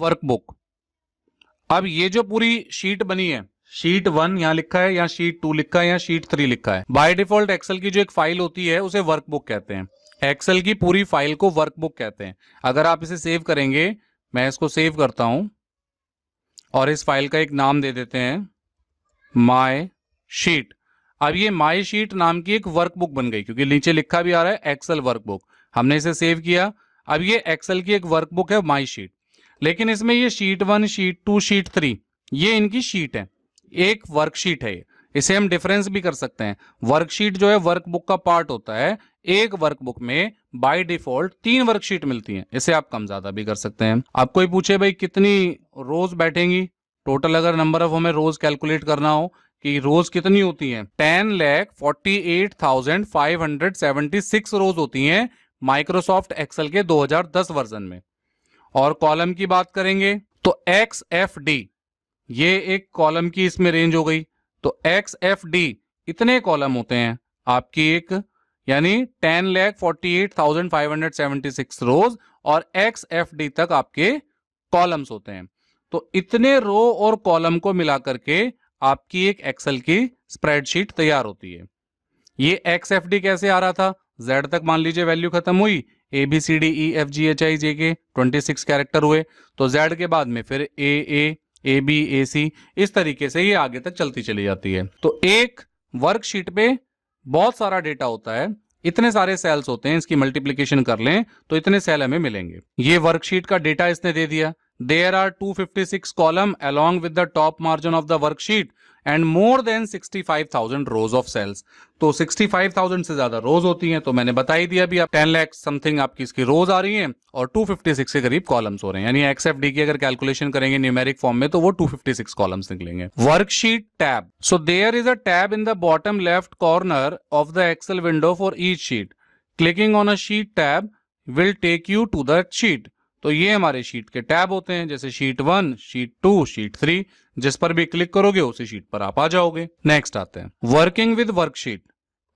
workbook अब ये जो पूरी शीट बनी है शीट वन यहाँ लिखा है या शीट टू लिखा है या शीट थ्री लिखा है बाय डिफॉल्ट एक्सेल की जो एक फाइल होती है उसे वर्कबुक कहते हैं एक्सेल की पूरी फाइल को वर्कबुक कहते हैं अगर आप इसे सेव करेंगे मैं इसको सेव करता हूं और इस फाइल का एक नाम दे देते हैं माई शीट अब ये माई शीट नाम की एक वर्कबुक बन गई क्योंकि नीचे लिखा भी आ रहा है एक्सेल वर्कबुक हमने इसे सेव किया अब ये एक्सेल की एक वर्कबुक है माई शीट लेकिन इसमें ये sheet one sheet two sheet three ये इनकी शीट है एक वर्कशीट है इसे हम डिफरेंस भी कर सकते हैं वर्कशीट जो है वर्कबुक का पार्ट होता है एक वर्कबुक में बाय डिफॉल्ट तीन वर्कशीट मिलती हैं इसे आप कम ज्यादा भी कर सकते हैं आपको कोई पूछे भाई कितनी रोज बैठेंगी टोटल अगर नंबर ऑफ हमें रोज कैलकुलेट करना हो कि रोज कितनी होती हैं ten lakh forty eight thousand five hundred seventy six rows होती हैं माइक्रोसॉफ्ट एक्सल के दस वर्जन में और कॉलम की बात करेंगे तो एक्स एफ डी ये एक कॉलम की इसमें रेंज हो गई तो एक्स एफ डी इतने कॉलम होते हैं आपकी एक यानी ten lakh forty eight thousand five hundred seventy six rows और एक्स एफ डी तक आपके कॉलम्स होते हैं तो इतने रो और कॉलम को मिलाकर के आपकी एक एक्सेल की स्प्रेडशीट तैयार होती है ये एक्स एफ डी कैसे आ रहा था जेड तक मान लीजिए वैल्यू खत्म हुई A B C D E F G H I J K twenty six character हुए तो जेड के बाद में फिर ए ए ए बी ए सी इस तरीके से ये आगे तक चलती चली जाती है तो एक वर्कशीट पे बहुत सारा डेटा होता है इतने सारे सेल्स होते हैं इसकी मल्टीप्लीकेशन कर लें तो इतने सेल हमें मिलेंगे ये वर्कशीट का डेटा इसने दे दिया there are 256 column along with the top margin of the worksheet and more than 65,000 rows of cells तो 65,000 से ज्यादा रोज होती हैं तो मैंने बता ही दिया अभी आप 10 लाख समथिंग आपकी इसकी रोज आ रही हैं और 256 के करीब कॉलम्स हो रहे हैं यानी डी की अगर कैलकुलेशन करेंगे न्यूमेरिक फॉर्म में तो वो 256 कॉलम्स निकलेंगे worksheet tab so there is a tab in the bottom left corner of the Excel window for each sheet clicking on a sheet tab will take you to the sheet तो ये हमारे sheet के tab होते हैं जैसे sheet one sheet two sheet three जिस पर भी क्लिक करोगे उसी शीट पर आप आ जाओगे नेक्स्ट आते हैं working with worksheet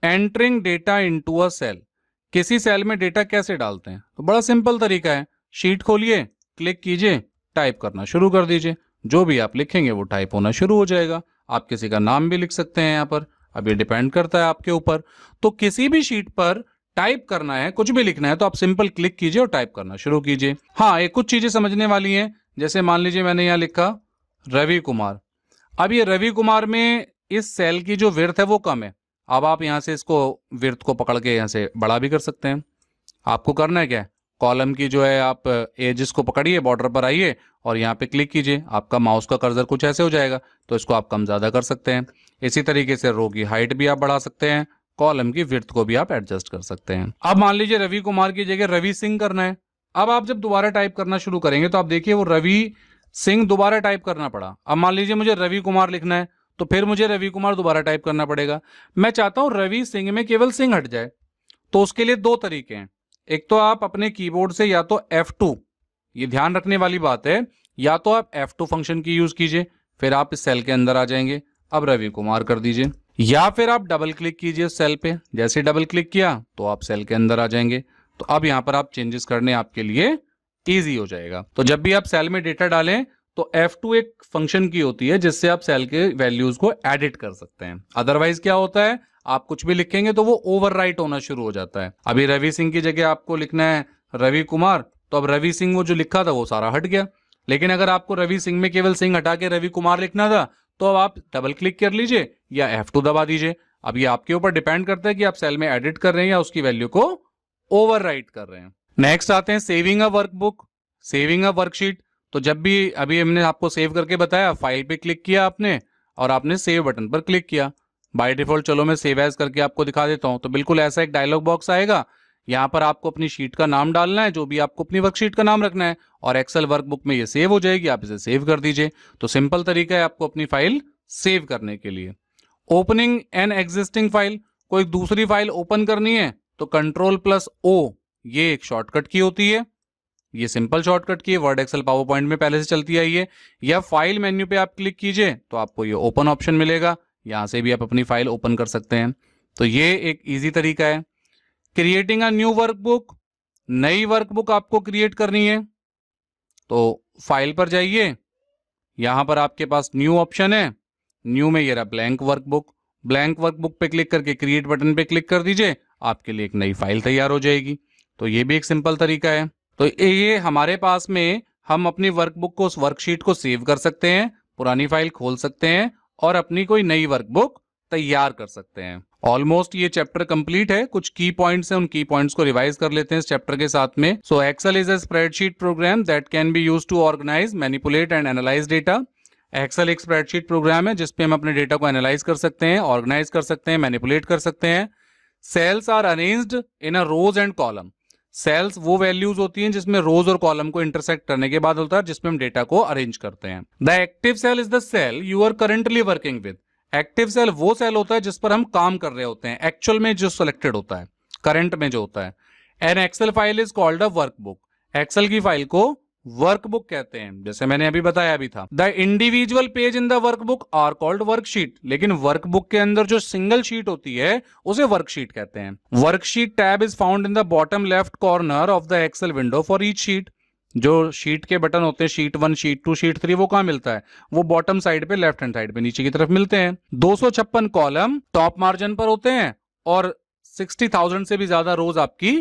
entering data in a cell किसी सेल में डेटा कैसे डालते हैं तो बड़ा सिंपल तरीका है शीट खोलिए क्लिक कीजिए टाइप करना शुरू कर दीजिए जो भी आप लिखेंगे वो टाइप होना शुरू हो जाएगा आप किसी का नाम भी लिख सकते हैं यहाँ पर अब ये डिपेंड करता है आपके ऊपर तो किसी भी शीट पर टाइप करना है कुछ भी लिखना है तो आप सिंपल क्लिक कीजिए और टाइप करना शुरू कीजिए हाँ ये कुछ चीजें समझने वाली हैं जैसे मान लीजिए मैंने यहाँ लिखा रवि कुमार अब ये रवि कुमार में इस सेल की जो विर्थ है वो कम है अब आप यहाँ से इसको विर्थ को पकड़ के यहाँ से बड़ा भी कर सकते हैं आपको करना है क्या है कॉलम की जो है आप एजिस को पकड़िए बॉर्डर पर आइए और यहाँ पे क्लिक कीजिए आपका माउस का कर्जर कुछ ऐसे हो जाएगा तो इसको आप कम ज़्यादा कर सकते हैं इसी तरीके से रो की हाइट भी आप बढ़ा सकते हैं कॉलम की विर्थ को भी आप एडजस्ट कर सकते हैं अब मान लीजिए रवि कुमार की जगह रवि सिंह करना है अब आप जब दोबारा टाइप करना शुरू करेंगे तो आप देखिए वो रवि सिंह दोबारा टाइप करना पड़ा अब मान लीजिए मुझे रवि कुमार लिखना है तो फिर मुझे रवि कुमार दोबारा टाइप करना पड़ेगा मैं चाहता हूं रवि सिंह में केवल सिंह हट जाए तो उसके लिए दो तरीके हैं एक तो आप अपने कीबोर्ड से या तो F2 ये ध्यान रखने वाली बात है या तो आप F2 फंक्शन की यूज कीजिए फिर आप इस सेल के अंदर आ जाएंगे अब रवि कुमार कर दीजिए या फिर आप डबल क्लिक कीजिए सेल पे जैसे डबल क्लिक किया तो आप सेल के अंदर आ जाएंगे तो अब यहाँ पर आप चेंजेस करने आपके लिए इजी हो जाएगा तो जब भी आप सेल में डेटा डालें तो F2 एक फंक्शन की होती है जिससे आप सेल के वैल्यूज को एडिट कर सकते हैं अदरवाइज क्या होता है आप कुछ भी लिखेंगे तो वो ओवर होना शुरू हो जाता है अभी रवि सिंह की जगह आपको लिखना है रवि कुमार तो अब रवि सिंह वो जो लिखा था वो सारा हट गया लेकिन अगर आपको रवि सिंह में केवल सिंह हटा के रवि कुमार लिखना था तो अब आप डबल क्लिक कर लीजिए या F2 दबा दीजिए अब ये आपके ऊपर डिपेंड करता है कि आप सेल में एडिट कर रहे हैं या उसकी वैल्यू को ओवर कर रहे हैं नेक्स्ट आते हैं saving a workbook saving a worksheet तो जब भी अभी हमने आपको सेव करके बताया फाइल पे क्लिक किया आपने और आपने सेव बटन पर क्लिक किया बाय डिफॉल्ट चलो मैं सेव एज करके आपको दिखा देता हूं तो बिल्कुल ऐसा एक डायलॉग बॉक्स आएगा यहाँ पर आपको अपनी शीट का नाम डालना है जो भी आपको अपनी वर्कशीट का नाम रखना है और एक्सेल वर्कबुक में ये सेव हो जाएगी आप इसे सेव कर दीजिए तो सिंपल तरीका है आपको अपनी फाइल सेव करने के लिए ओपनिंग एन एग्जिस्टिंग फाइल कोई दूसरी फाइल ओपन करनी है तो कंट्रोल प्लस ओ ये एक शॉर्टकट की होती है ये simple shortcut key Word Excel PowerPoint में पहले से चलती आई है या फाइल मेन्यू पे आप क्लिक कीजिए तो आपको ये ओपन ऑप्शन मिलेगा यहां से भी आप अपनी फाइल ओपन कर सकते हैं तो ये एक ईजी तरीका है क्रिएटिंग अ न्यू वर्कबुक नई वर्कबुक आपको क्रिएट करनी है तो फाइल पर जाइए यहां पर आपके पास न्यू ऑप्शन है न्यू में ये रहा ब्लैंक वर्कबुक ब्लैंक वर्कबुक पे क्लिक करके क्रिएट बटन पे क्लिक कर दीजिए आपके लिए एक नई फाइल तैयार हो जाएगी तो ये भी एक सिंपल तरीका है तो ये हमारे पास में हम अपनी वर्कबुक को उस वर्कशीट को सेव कर सकते हैं पुरानी फाइल खोल सकते हैं और अपनी कोई नई वर्कबुक तैयार कर सकते हैं ऑलमोस्ट ये चैप्टर कंप्लीट है कुछ की पॉइंट्स हैं उन की पॉइंट्स को रिवाइज कर लेते हैं इस चैप्टर के साथ में so Excel is a spreadsheet program that can be use to organise manipulate and analyse data Excel एक स्प्रेडशीट प्रोग्राम है जिसपे हम अपने डेटा को एनालाइज कर सकते हैं ऑर्गेनाइज कर सकते हैं मैनिपुलेट कर सकते हैं cells are arranged in a rows and column cells वो वैल्यूज होती हैं जिसमें रोज और कॉलम को इंटरसेक्ट करने के बाद होता है जिसमें हम डेटा को अरेंज करते हैं the active cell is the cell you are currently working with active cell वो सेल होता है जिस पर हम काम कर रहे होते हैं एक्चुअल में जो सिलेक्टेड होता है करंट में जो होता है an Excel file is called a workbook Excel की फाइल को वर्कबुक कहते हैं जैसे मैंने अभी बताया भी था the individual page in the workbook are called worksheet लेकिन वर्कबुक के अंदर जो सिंगल शीट होती है उसे वर्कशीट कहते हैं worksheet tab is found in the bottom left corner of the Excel window for each sheet जो शीट के बटन होते हैं sheet one sheet two sheet three वो कहा मिलता है वो बॉटम साइड पे लेफ्ट हैंड साइड पे नीचे की तरफ मिलते हैं दो कॉलम टॉप मार्जिन पर होते हैं और सिक्सटी थाउजेंड से भी ज्यादा रोज आपकी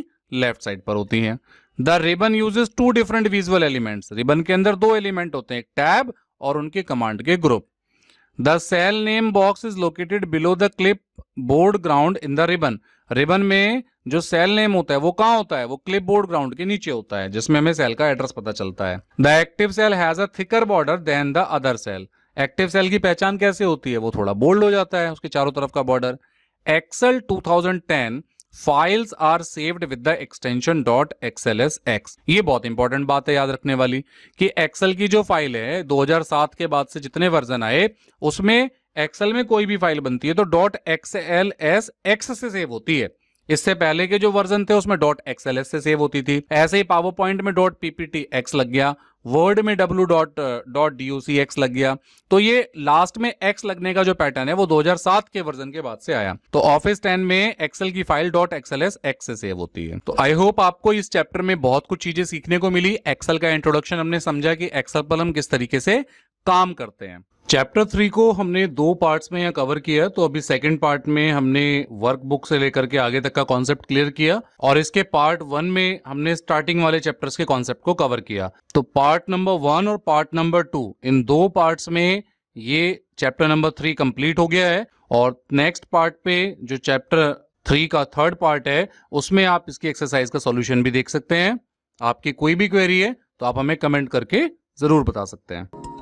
लेफ्ट साइड पर होती है the ribbon uses two different visual elements ribbon के अंदर दो एलिमेंट होते हैं एक टैब और उनके कमांड के group the cell name box is located below the clipboard ground in the ribbon ribbon में जो सेल नेम होता है वो कहाँ होता है वो क्लिप बोर्ड ग्राउंड के नीचे होता है जिसमें हमें सेल का एड्रेस पता चलता है the active cell has a thicker border than the other cell active cell की पहचान कैसे होती है वो थोड़ा बोल्ड हो जाता है उसके चारों तरफ का border Excel 2010 files are saved with the extension dot X L S X ये बहुत इंपॉर्टेंट बात है याद रखने वाली कि एक्सेल की जो फाइल है 2007 के बाद से जितने वर्जन आए उसमें एक्सेल में कोई भी फाइल बनती है तो dot X L S X से सेव होती है इससे पहले के जो वर्जन थे उसमें डॉट एक्सएलएस से सेव होती थी ऐसे ही पावर पॉइंट में डॉट पीपीटी एक्स लग गया वर्ड में W dot dot D U C X लग गया तो ये लास्ट में एक्स लगने का जो पैटर्न है वो 2007 के वर्जन के बाद से आया तो ऑफिस 10 में एक्सेल की फाइल डॉट एक्सएलएस एक्स से सेव होती है तो आई होप आपको इस चैप्टर में बहुत कुछ चीजें सीखने को मिली एक्सेल का इंट्रोडक्शन हमने समझा कि एक्सेल पर हम किस तरीके से काम करते हैं चैप्टर थ्री को हमने दो पार्ट्स में यहाँ कवर किया तो अभी सेकंड पार्ट में हमने वर्क बुक से लेकर के आगे तक का कॉन्सेप्ट क्लियर किया और इसके पार्ट वन में हमने स्टार्टिंग वाले चैप्टर्स के कॉन्सेप्ट को कवर किया तो पार्ट नंबर वन और पार्ट नंबर टू इन दो पार्ट्स में ये चैप्टर नंबर थ्री कंप्लीट हो गया है और नेक्स्ट पार्ट पे जो चैप्टर थ्री का थर्ड पार्ट है उसमें आप इसकी एक्सरसाइज का सोल्यूशन भी देख सकते हैं आपकी कोई भी क्वेरी है तो आप हमें कमेंट करके जरूर बता सकते हैं